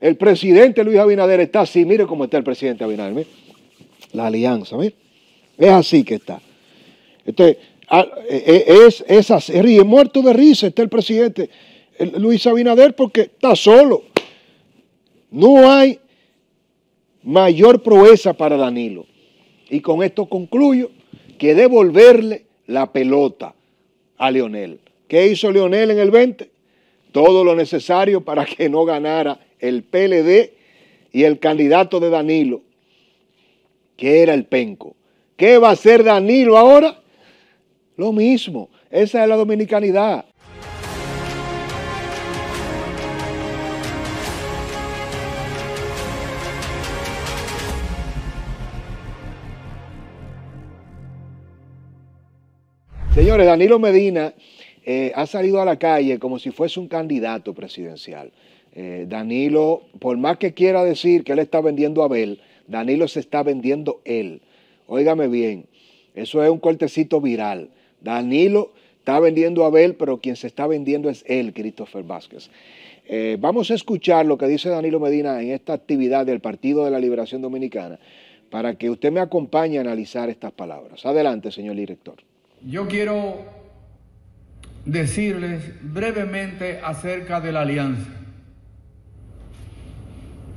El presidente Luis Abinader está así. Mire cómo está el presidente Abinader. La alianza, mire. Es así que está. Entonces, ah, eh, eh, es, así. es muerto de risa está el presidente Luis Abinader porque está solo. No hay mayor proeza para Danilo. Y con esto concluyo que devolverle la pelota a Leonel. ¿Qué hizo Leonel en el 20? Todo lo necesario para que no ganara el PLD y el candidato de Danilo, que era el Penco. ¿Qué va a hacer Danilo ahora? Lo mismo, esa es la dominicanidad. Señores, Danilo Medina eh, ha salido a la calle como si fuese un candidato presidencial. Eh, Danilo, por más que quiera decir que él está vendiendo a Abel, Danilo se está vendiendo él. Óigame bien, eso es un cortecito viral. Danilo está vendiendo a Abel, pero quien se está vendiendo es él, Christopher Vázquez. Eh, vamos a escuchar lo que dice Danilo Medina en esta actividad del Partido de la Liberación Dominicana para que usted me acompañe a analizar estas palabras. Adelante, señor director. Yo quiero decirles brevemente acerca de la alianza.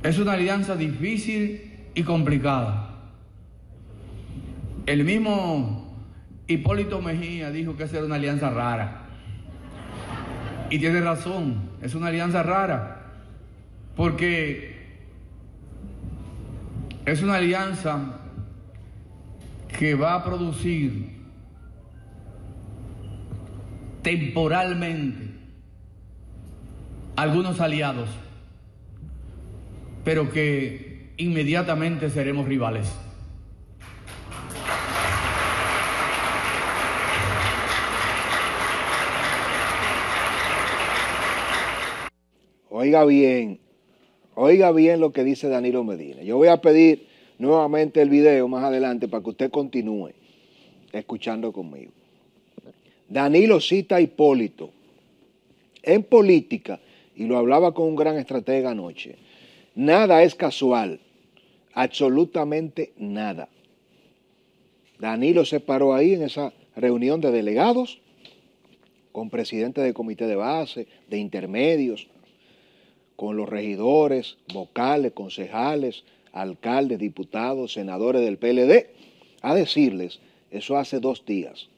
Es una alianza difícil y complicada. El mismo Hipólito Mejía dijo que esa era una alianza rara. Y tiene razón, es una alianza rara, porque es una alianza que va a producir temporalmente algunos aliados pero que inmediatamente seremos rivales. Oiga bien, oiga bien lo que dice Danilo Medina. Yo voy a pedir nuevamente el video más adelante para que usted continúe escuchando conmigo. Danilo cita a Hipólito. En política, y lo hablaba con un gran estratega anoche, Nada es casual, absolutamente nada. Danilo se paró ahí en esa reunión de delegados con presidente del comité de base, de intermedios, con los regidores, vocales, concejales, alcaldes, diputados, senadores del PLD, a decirles, eso hace dos días,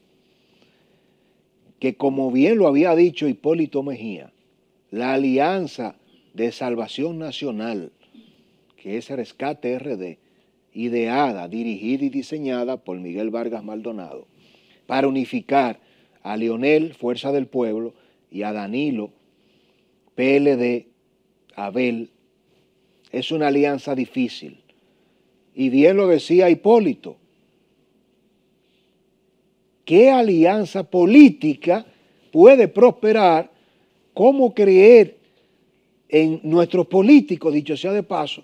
que como bien lo había dicho Hipólito Mejía, la alianza de Salvación Nacional, que es Rescate RD, ideada, dirigida y diseñada por Miguel Vargas Maldonado, para unificar a Leonel, Fuerza del Pueblo, y a Danilo, PLD, Abel. Es una alianza difícil. Y bien lo decía Hipólito. ¿Qué alianza política puede prosperar? ¿Cómo creer en nuestros políticos, dicho sea de paso,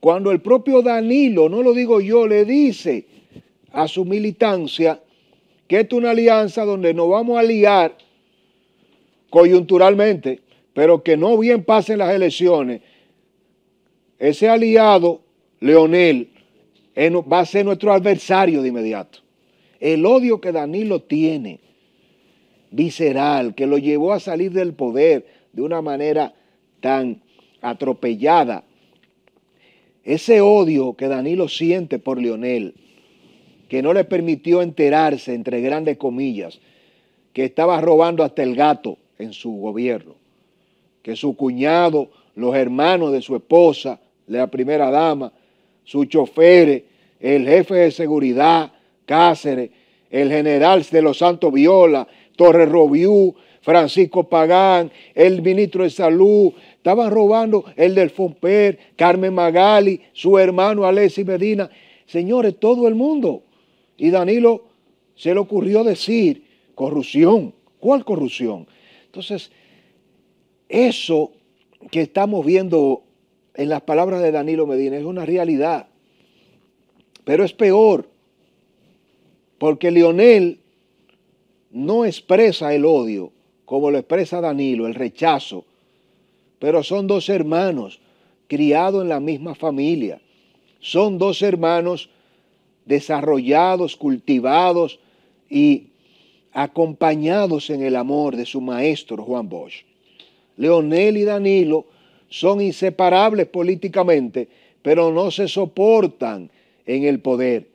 cuando el propio Danilo, no lo digo yo, le dice a su militancia que es una alianza donde nos vamos a liar coyunturalmente, pero que no bien pasen las elecciones, ese aliado, Leonel, va a ser nuestro adversario de inmediato. El odio que Danilo tiene, visceral, que lo llevó a salir del poder de una manera tan atropellada. Ese odio que Danilo siente por leonel que no le permitió enterarse, entre grandes comillas, que estaba robando hasta el gato en su gobierno, que su cuñado, los hermanos de su esposa, la primera dama, sus choferes, el jefe de seguridad, Cáceres, el general de los Santos Viola, Torres Robiú, Francisco Pagán, el ministro de Salud, Estaban robando el del Fomper, Carmen Magali, su hermano Alessi Medina. Señores, todo el mundo. Y Danilo se le ocurrió decir, corrupción. ¿Cuál corrupción? Entonces, eso que estamos viendo en las palabras de Danilo Medina es una realidad. Pero es peor, porque Lionel no expresa el odio como lo expresa Danilo, el rechazo, pero son dos hermanos criados en la misma familia. Son dos hermanos desarrollados, cultivados y acompañados en el amor de su maestro Juan Bosch. Leonel y Danilo son inseparables políticamente, pero no se soportan en el poder.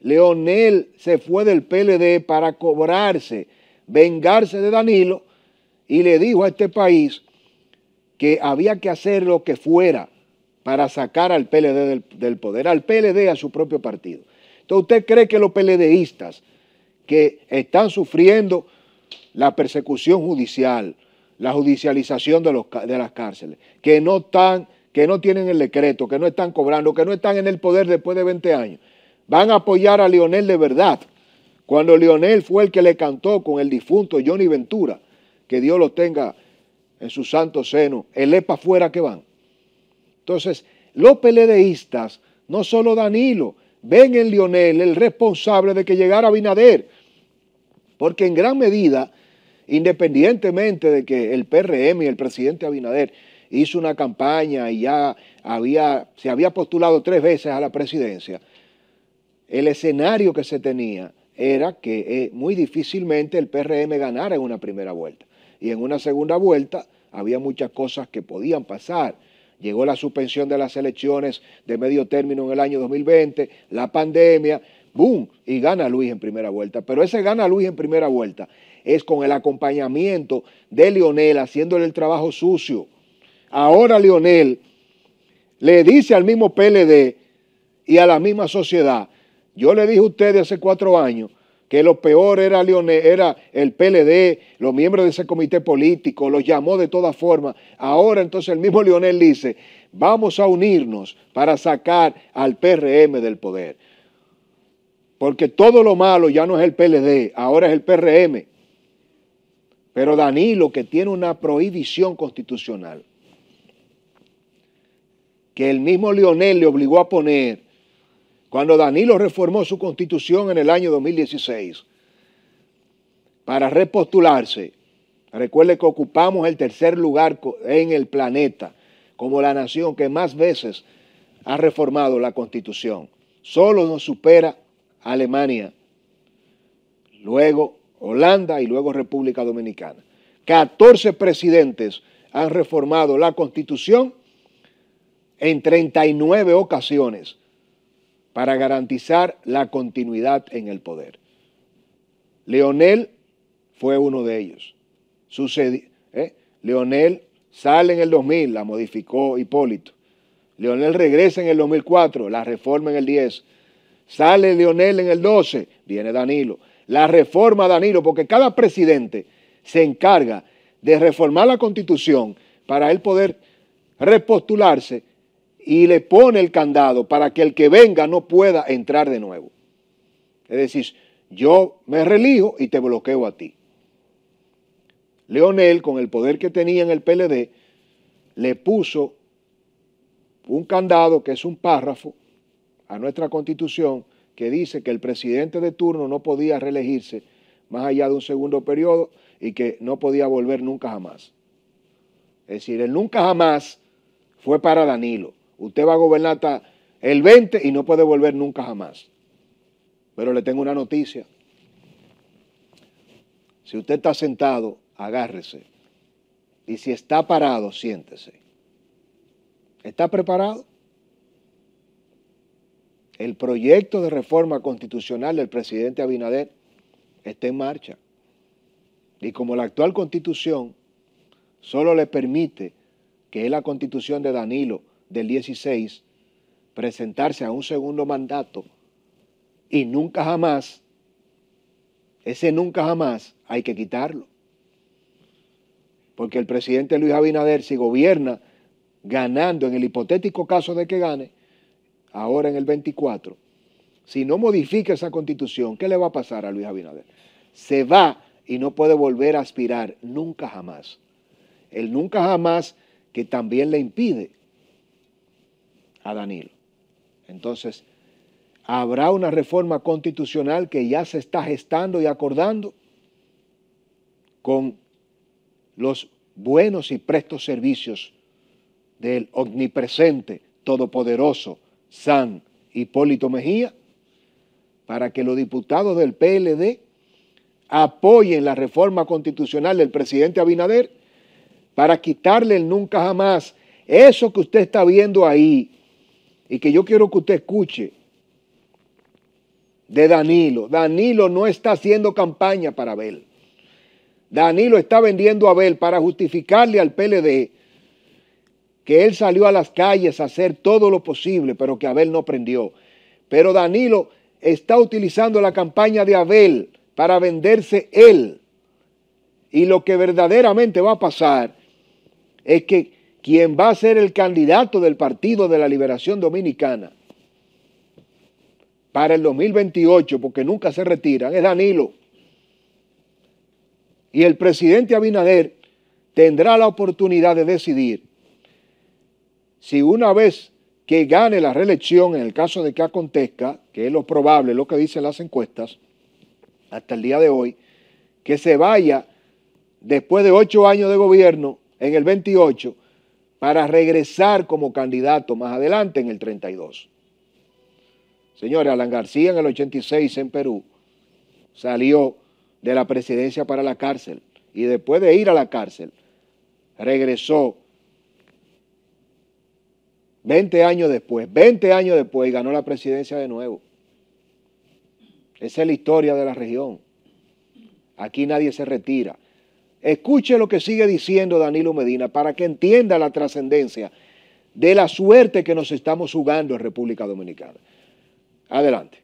Leonel se fue del PLD para cobrarse, vengarse de Danilo y le dijo a este país que había que hacer lo que fuera para sacar al PLD del, poder, al PLD, a su propio partido. Entonces, ¿usted cree que los PLDistas que están sufriendo la persecución judicial, la judicialización de, las cárceles, que no, están, que no tienen el decreto, que no están cobrando, que no están en el poder después de 20 años, van a apoyar a Lionel de verdad? Cuando Lionel fue el que le cantó con el difunto Johnny Ventura, que Dios lo tenga en su santo seno, el EPA fuera que van. Entonces, los peledeístas, no solo Danilo, ven en Lionel el responsable de que llegara Abinader, porque en gran medida, independientemente de que el PRM y el presidente Abinader hizo una campaña y ya había, se había postulado tres veces a la presidencia, el escenario que se tenía era que eh, muy difícilmente el PRM ganara en una primera vuelta y en una segunda vuelta había muchas cosas que podían pasar. Llegó la suspensión de las elecciones de medio término en el año 2020, la pandemia, ¡boom! Y gana Luis en primera vuelta. Pero ese gana Luis en primera vuelta es con el acompañamiento de Lionel haciéndole el trabajo sucio. Ahora Lionel le dice al mismo PLD y a la misma sociedad, yo le dije a ustedes hace cuatro años que lo peor era era el PLD, los miembros de ese comité político, los llamó de todas formas. Ahora entonces el mismo Lionel dice, vamos a unirnos para sacar al PRM del poder. Porque todo lo malo ya no es el PLD, ahora es el PRM. Pero Danilo, que tiene una prohibición constitucional, que el mismo Lionel le obligó a poner cuando Danilo reformó su constitución en el año 2016 para repostularse, recuerde que ocupamos el tercer lugar en el planeta como la nación que más veces ha reformado la constitución. Solo nos supera Alemania, luego Holanda y luego República Dominicana. 14 presidentes han reformado la constitución en 39 ocasiones para garantizar la continuidad en el poder. Leonel fue uno de ellos. ¿eh? Leonel sale en el 2000, la modificó Hipólito. Leonel regresa en el 2004, la reforma en el 10. Sale Leonel en el 12, viene Danilo. La reforma Danilo, porque cada presidente se encarga de reformar la constitución para él poder repostularse y le pone el candado para que el que venga no pueda entrar de nuevo. Es decir, yo me relijo y te bloqueo a ti. Leonel, con el poder que tenía en el PLD, le puso un candado que es un párrafo a nuestra constitución que dice que el presidente de turno no podía reelegirse más allá de un segundo periodo y que no podía volver nunca jamás. Es decir, el nunca jamás fue para Danilo. Usted va a gobernar hasta el 20 y no puede volver nunca jamás. Pero le tengo una noticia. Si usted está sentado, agárrese. Y si está parado, siéntese. ¿Está preparado? El proyecto de reforma constitucional del presidente Abinader está en marcha. Y como la actual constitución solo le permite, que es la constitución de Danilo, del 16 presentarse a un segundo mandato y nunca jamás, ese nunca jamás hay que quitarlo. Porque el presidente Luis Abinader, si gobierna ganando en el hipotético caso de que gane, ahora en el 24, si no modifica esa constitución, ¿qué le va a pasar a Luis Abinader? Se va y no puede volver a aspirar nunca jamás. El nunca jamás que también le impide a Danilo. Entonces, ¿habrá una reforma constitucional que ya se está gestando y acordando con los buenos y prestos servicios del omnipresente, todopoderoso, San Hipólito Mejía? Para que los diputados del PLD apoyen la reforma constitucional del presidente Abinader para quitarle el nunca jamás. Eso que usted está viendo ahí, y que yo quiero que usted escuche de Danilo. Danilo no está haciendo campaña para Abel. Danilo está vendiendo a Abel para justificarle al PLD que él salió a las calles a hacer todo lo posible, pero que Abel no prendió. Pero Danilo está utilizando la campaña de Abel para venderse él. Y lo que verdaderamente va a pasar es que quien va a ser el candidato del Partido de la Liberación Dominicana para el 2028, porque nunca se retiran, es Danilo. Y el presidente Abinader tendrá la oportunidad de decidir si una vez que gane la reelección, en el caso de que acontezca, que es lo probable, lo que dicen las encuestas, hasta el día de hoy, que se vaya después de ocho años de gobierno en el 28 para regresar como candidato más adelante en el 32. Señores, Alan García en el 86 en Perú salió de la presidencia para la cárcel y después de ir a la cárcel regresó 20 años después, 20 años después y ganó la presidencia de nuevo. Esa es la historia de la región. Aquí nadie se retira. Escuche lo que sigue diciendo Danilo Medina para que entienda la trascendencia de la suerte que nos estamos jugando en República Dominicana. Adelante.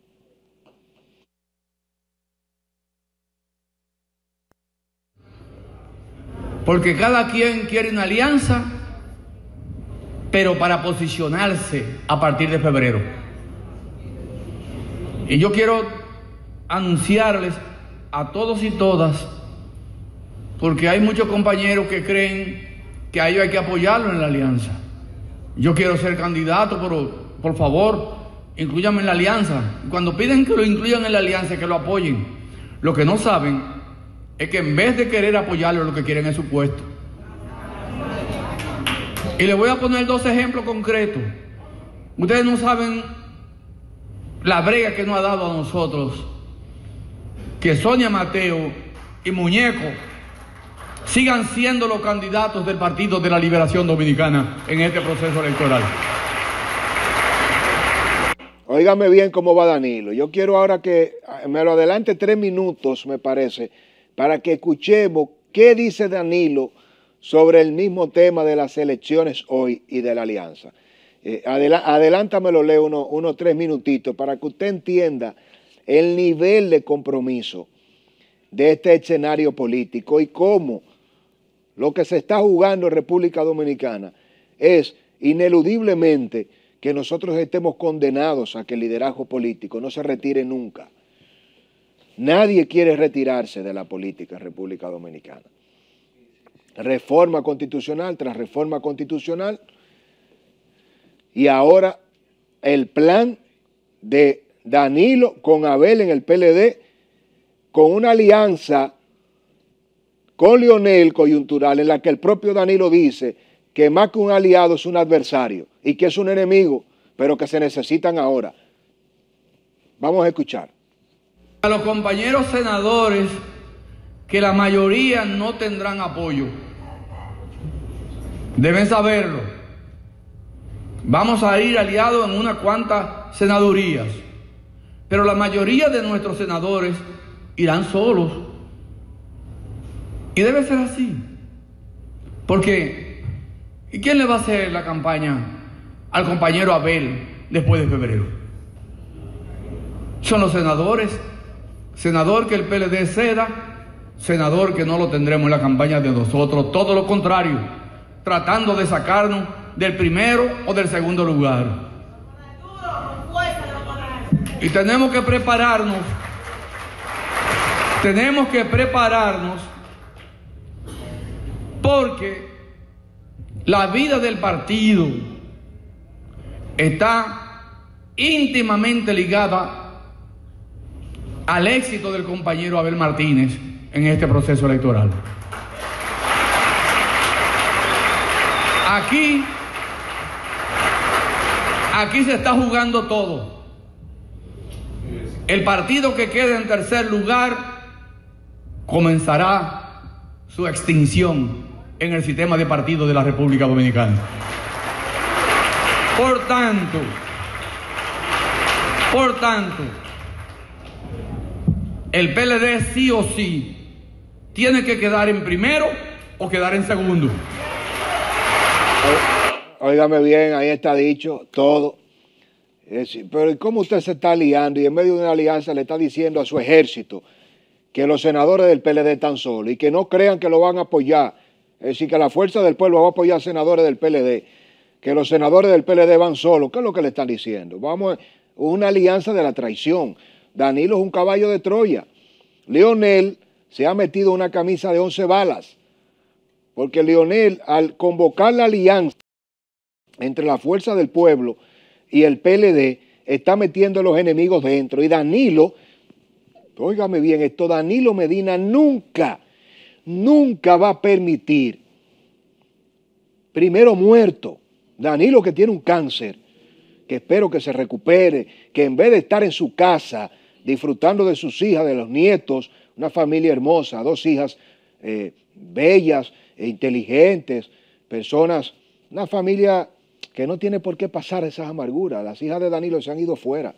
Porque cada quien quiere una alianza, pero para posicionarse a partir de febrero. Y yo quiero anunciarles a todos y todas porque hay muchos compañeros que creen que a ellos hay que apoyarlo en la alianza. Yo quiero ser candidato, pero por favor, incluyanme en la alianza. Cuando piden que lo incluyan en la alianza, que lo apoyen. Lo que no saben es que en vez de querer apoyarlo, lo que quieren es su puesto. Y les voy a poner dos ejemplos concretos. Ustedes no saben la brega que nos ha dado a nosotros, que Sonia Mateo y Muñeco sigan siendo los candidatos del Partido de la Liberación Dominicana en este proceso electoral. Óigame bien cómo va Danilo. Yo quiero ahora que ah, me lo adelante tres minutos, me parece, para que escuchemos qué dice Danilo sobre el mismo tema de las elecciones hoy y de la alianza. Eh, adelántamelo, Leo, unos tres minutitos para que usted entienda el nivel de compromiso de este escenario político y cómo lo que se está jugando en República Dominicana es ineludiblemente que nosotros estemos condenados a que el liderazgo político no se retire nunca. Nadie quiere retirarse de la política en República Dominicana. Reforma constitucional tras reforma constitucional y ahora el plan de Danilo con Abel en el PLD con una alianza con Lionel coyuntural, en la que el propio Danilo dice que más que un aliado es un adversario y que es un enemigo, pero que se necesitan ahora. Vamos a escuchar. A los compañeros senadores, que la mayoría no tendrán apoyo. Deben saberlo. Vamos a ir aliados en unas cuantas senadurías, pero la mayoría de nuestros senadores irán solos y debe ser así. Porque y ¿quién le va a hacer la campaña al compañero Abel después de febrero? Son los senadores. Senador que el PLD ceda, senador que no lo tendremos en la campaña de nosotros. Todo lo contrario, tratando de sacarnos del primero o del segundo lugar. Y tenemos que prepararnos, tenemos que prepararnos porque la vida del partido está íntimamente ligada al éxito del compañero Abel Martínez en este proceso electoral. Aquí, aquí se está jugando todo. El partido que quede en tercer lugar comenzará su extinción en el sistema de partido de la República Dominicana. Por tanto, por tanto, el PLD sí o sí tiene que quedar en primero o quedar en segundo. Óigame bien, ahí está dicho todo. pero ¿cómo usted se está liando y en medio de una alianza le está diciendo a su ejército que los senadores del PLD están solos y que no crean que lo van a apoyar? Es decir, que la fuerza del pueblo va a apoyar a senadores del PLD, que los senadores del PLD van solos. ¿Qué es lo que le están diciendo? Vamos, una alianza de la traición. Danilo es un caballo de Troya. Leonel se ha metido una camisa de 11 balas, porque Leonel, al convocar la alianza entre la fuerza del pueblo y el PLD, está metiendo a los enemigos dentro. Y Danilo, óigame bien esto, Danilo Medina nunca nunca va a permitir. Primero muerto, Danilo que tiene un cáncer, que espero que se recupere, que en vez de estar en su casa disfrutando de sus hijas, de los nietos, una familia hermosa, dos hijas eh, bellas e inteligentes, personas, una familia que no tiene por qué pasar esas amarguras. Las hijas de Danilo se han ido fuera.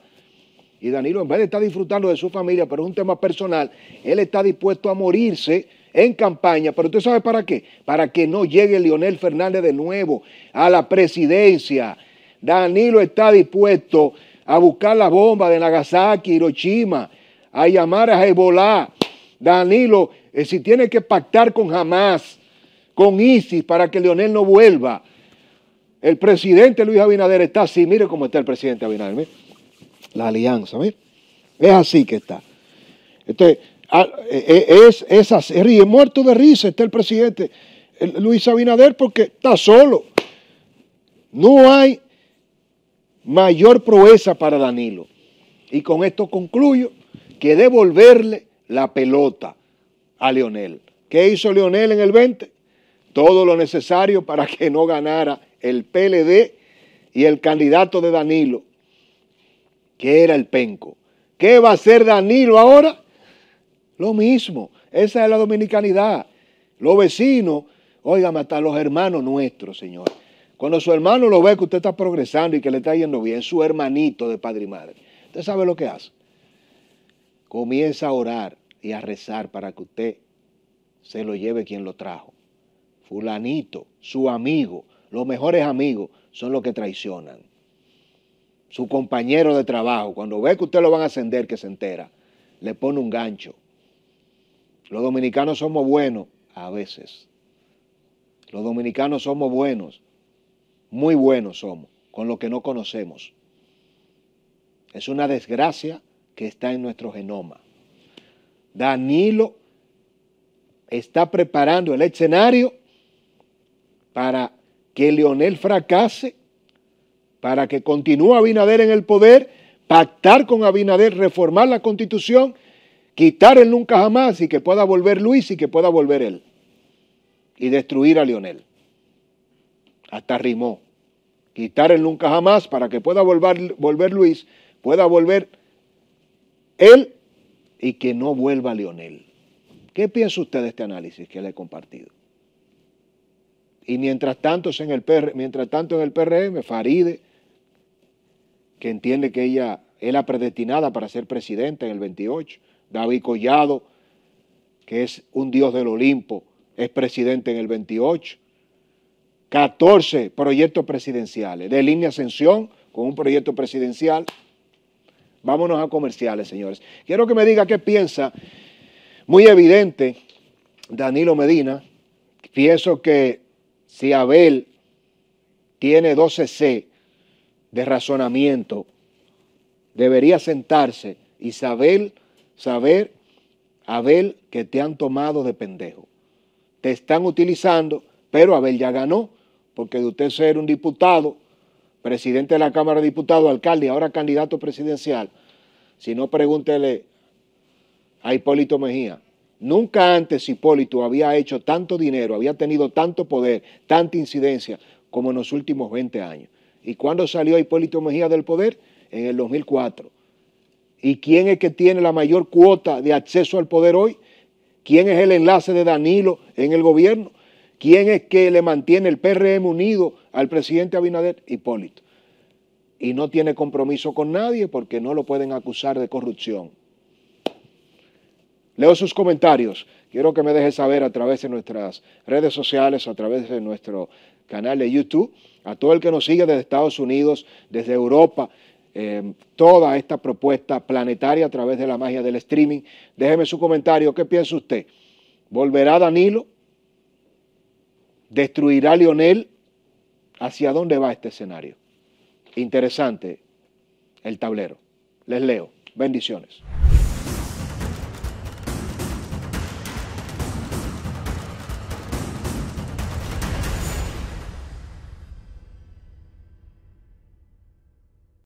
Y Danilo, en vez de estar disfrutando de su familia, pero es un tema personal, él está dispuesto a morirse en campaña, pero usted sabe para qué, para que no llegue Leonel Fernández de nuevo a la presidencia. Danilo está dispuesto a buscar la bomba de Nagasaki, Hiroshima, a llamar a Ebola. Danilo, eh, si tiene que pactar con Hamas, con ISIS, para que Leonel no vuelva. El presidente Luis Abinader está así, mire cómo está el presidente Abinader, la alianza, mire. es así que está. Entonces, Ah, eh, eh, es, es, muerto de risa está el presidente Luis Abinader porque está solo. No hay mayor proeza para Danilo. Y con esto concluyo que devolverle la pelota a Leonel. ¿Qué hizo Leonel en el 20? Todo lo necesario para que no ganara el PLD y el candidato de Danilo, que era el Penco. ¿Qué va a hacer Danilo ahora? Lo mismo, esa es la dominicanidad. Los vecinos, oigan, hasta los hermanos nuestros, Señor. Cuando su hermano lo ve que usted está progresando y que le está yendo bien, su hermanito de padre y madre, usted sabe lo que hace. Comienza a orar y a rezar para que usted se lo lleve quien lo trajo. Fulanito, su amigo, los mejores amigos son los que traicionan. Su compañero de trabajo, cuando ve que usted lo van a ascender, que se entera, le pone un gancho los dominicanos somos buenos a veces. Los dominicanos somos buenos, muy buenos somos, con lo que no conocemos. Es una desgracia que está en nuestro genoma. Danilo está preparando el escenario para que Leonel fracase, para que continúe Abinader en el poder, pactar con Abinader, reformar la constitución quitar el nunca jamás y que pueda volver Luis y que pueda volver él. Y destruir a Lionel. Hasta rimó. Quitar el nunca jamás para que pueda volver, volver Luis, pueda volver él y que no vuelva Lionel. ¿Qué piensa usted de este análisis que le he compartido? Y mientras tanto en el, mientras tanto en el PRM, Faride, que entiende que ella era predestinada para ser presidenta en el 28, David Collado, que es un dios del Olimpo, es presidente en el 28. 14 proyectos presidenciales, de línea ascensión con un proyecto presidencial. Vámonos a comerciales, señores. Quiero que me diga qué piensa. Muy evidente, Danilo Medina, pienso que si Abel tiene 12C de razonamiento, debería sentarse Isabel saber, Abel, que te han tomado de pendejo. Te están utilizando, pero Abel ya ganó, porque de usted ser un diputado, presidente de la Cámara de Diputados, alcalde y ahora candidato presidencial, si no pregúntele a Hipólito Mejía. Nunca antes Hipólito había hecho tanto dinero, había tenido tanto poder, tanta incidencia como en los últimos 20 años. ¿Y cuándo salió Hipólito Mejía del poder? En el 2004 ¿Y quién es que tiene la mayor cuota de acceso al poder hoy? ¿Quién es el enlace de Danilo en el gobierno? ¿Quién es que le mantiene el PRM unido al presidente Abinader? Hipólito. Y no tiene compromiso con nadie porque no lo pueden acusar de corrupción. Leo sus comentarios. Quiero que me deje saber a través de nuestras redes sociales, a través de nuestro canal de YouTube, a todo el que nos sigue desde Estados Unidos, desde Europa, Em, toda esta propuesta planetaria a través de la magia del streaming. Déjeme su comentario, ¿qué piensa usted? ¿Volverá Danilo? ¿Destruirá Lionel? ¿Hacia dónde va este escenario? Interesante el tablero. Les leo. Bendiciones.